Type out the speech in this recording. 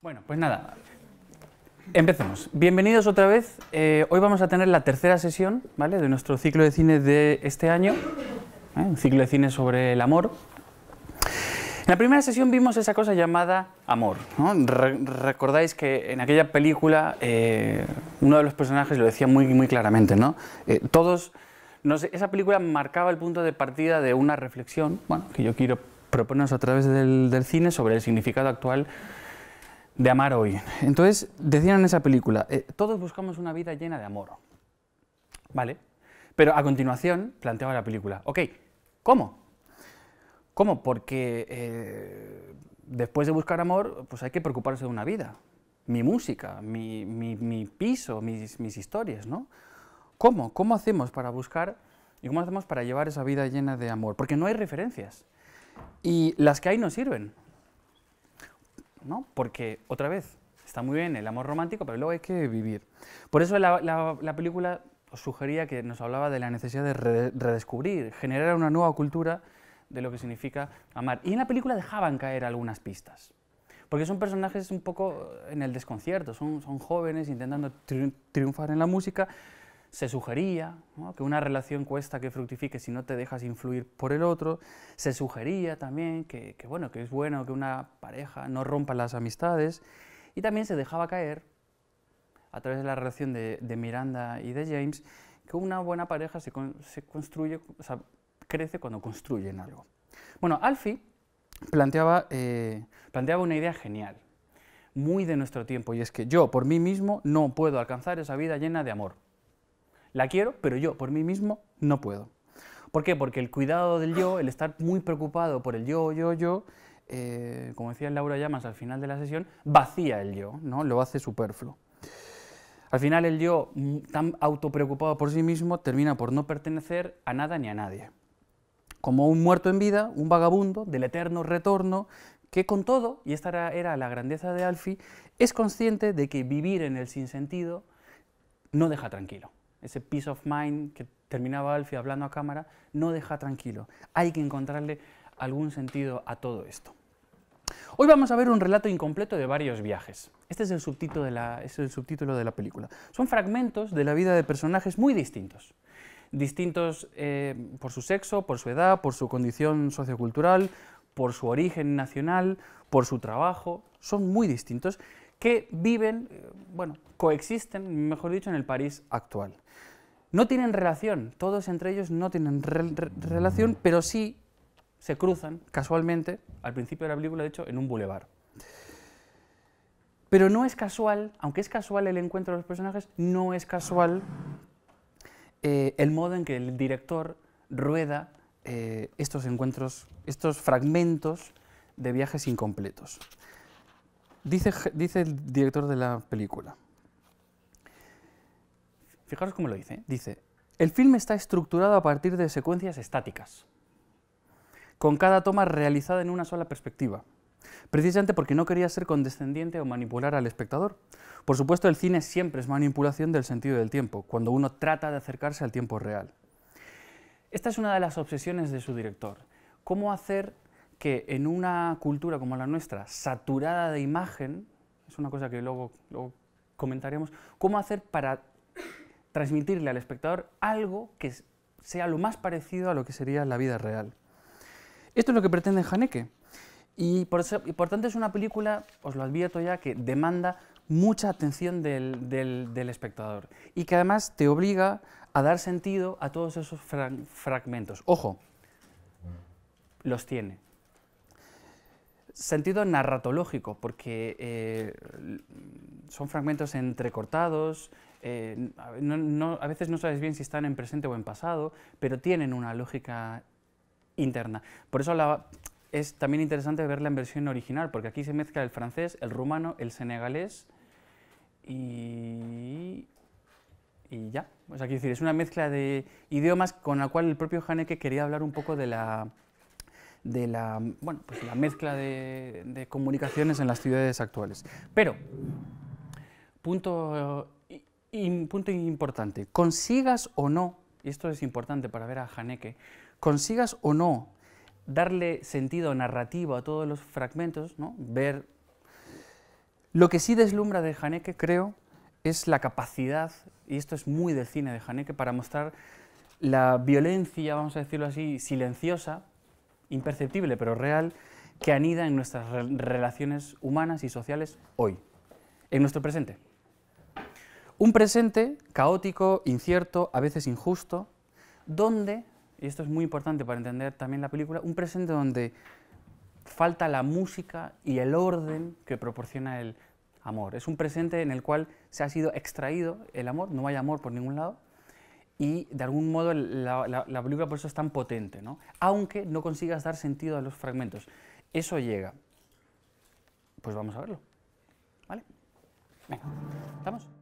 Bueno, pues nada, empecemos. Bienvenidos otra vez. Eh, hoy vamos a tener la tercera sesión ¿vale? de nuestro ciclo de cine de este año, ¿eh? un ciclo de cine sobre el amor. En la primera sesión vimos esa cosa llamada amor. recordáis que en aquella película eh, uno de los personajes lo decía muy, muy claramente, ¿no? todos, esa película marcaba el punto de partida de una reflexión que yo quiero proponeros a través del cine sobre el significado actual de amar hoy. Entonces, decían en esa película, eh, todos buscamos una vida llena de amor. ¿Vale? Pero a continuación planteaba la película, ok, ¿cómo? ¿Cómo? Porque eh, después de buscar amor, pues hay que preocuparse de una vida. Mi música, mi, piso, mis, mis, historias, ¿no? ¿Cómo? ¿Cómo hacemos para buscar y cómo hacemos para llevar esa vida llena de amor? Porque no hay referencias. Y las que hay no sirven. Porque, otra vez, está muy bien el amor romántico, pero luego hay que vivir. Por eso la, película sugería que nos hablaba de la necesidad de redescubrir, generar una nueva cultura de lo que significa amar. Y en la película dejaban caer algunas pistas, porque son personajes un poco en el desconcierto, son, jóvenes intentando triunfar en la música, se sugería que una relación cuesta que fructifique si no te dejas influir por el otro, se sugería también que, bueno, que es bueno que una pareja no rompa las amistades, y también se dejaba caer, a través de la relación de, Miranda y de James, que una buena pareja se, construye, crece cuando construyen algo. Bueno, Alfie planteaba, eh, planteaba una idea genial, muy de nuestro tiempo, y es que yo por mí mismo no puedo alcanzar esa vida llena de amor la quiero, pero yo por mí mismo no puedo. ¿Por qué? Porque el cuidado del yo, el estar muy preocupado por el yo, yo, yo, eh, como decía Laura Llamas al final de la sesión, vacía el yo, ¿no? lo hace superfluo. Al final el yo, mm, tan autopreocupado por sí mismo, termina por no pertenecer a nada ni a nadie. Como un muerto en vida, un vagabundo del eterno retorno, que con todo, y esta era, era la grandeza de Alfie, es consciente de que vivir en el sinsentido no deja tranquilo ese peace of mind que terminaba Alfie hablando a cámara, no deja tranquilo. Hay que encontrarle algún sentido a todo esto. Hoy vamos a ver un relato incompleto de varios viajes. Este es el subtítulo de la, película. Son fragmentos de la vida de personajes muy distintos. Distintos eh, por su sexo, por su edad, por su condición sociocultural, por su origen nacional, por su trabajo. Son muy distintos que viven, eh, bueno, coexisten, mejor dicho, en el París actual. No tienen relación, todos entre ellos no tienen relación, mm. pero sí se cruzan casualmente, al principio de la película, de hecho, en un bulevar. Pero no es casual, aunque es casual el encuentro de los personajes, no es casual eh, el modo en que el director rueda eh, estos encuentros, estos fragmentos de viajes incompletos. Dice, el director de la película. Fijaros cómo lo dice. ¿eh? Dice, el film está estructurado a partir de secuencias estáticas, con cada toma realizada en una sola perspectiva, precisamente porque no quería ser condescendiente o manipular al espectador. Por supuesto, el cine siempre es manipulación del sentido del tiempo, cuando uno trata de acercarse al tiempo real. Esta es una de las obsesiones de su director, cómo hacer que en una cultura como la nuestra, saturada de imagen, es una cosa que luego, comentaremos, cómo hacer para transmitirle al espectador algo que sea lo más parecido a lo que sería la vida real. Esto es lo que pretende Haneke. Y por, eso, tanto es una película, os lo advierto ya, que demanda mucha atención del, espectador y que además te obliga a dar sentido a todos esos fragmentos. Ojo, los tiene, sentido narratológico, porque eh, son fragmentos entrecortados, eh, no, a veces no sabes bien si están en presente o en pasado, pero tienen una lógica interna. Por eso es también interesante verla en versión original, porque aquí se mezcla el francés, el rumano, el senegalés y, y ya. decir, es una mezcla de idiomas con la cual el propio Haneke quería hablar un poco de la de la, bueno, pues la mezcla de, comunicaciones en las ciudades actuales. Pero, punto, punto importante, consigas o no, y esto es importante para ver a Haneke, consigas o no darle sentido narrativo a todos los fragmentos, ¿no? ver lo que sí deslumbra de Haneke, creo, es la capacidad, y esto es muy del cine de Haneke, para mostrar la violencia, vamos a decirlo así, silenciosa, imperceptible pero real, que anida en nuestras relaciones humanas y sociales hoy, en nuestro presente. Un presente caótico, incierto, a veces injusto, donde, y esto es muy importante para entender también la película, un presente donde falta la música y el orden que proporciona el amor. Es un presente en el cual se ha sido extraído el amor, no hay amor por ningún lado, y de algún modo la, la, película por eso es tan potente, ¿no? aunque no consigas dar sentido a los fragmentos. Eso llega. Pues vamos a verlo. ¿Vale? Venga, ¿estamos?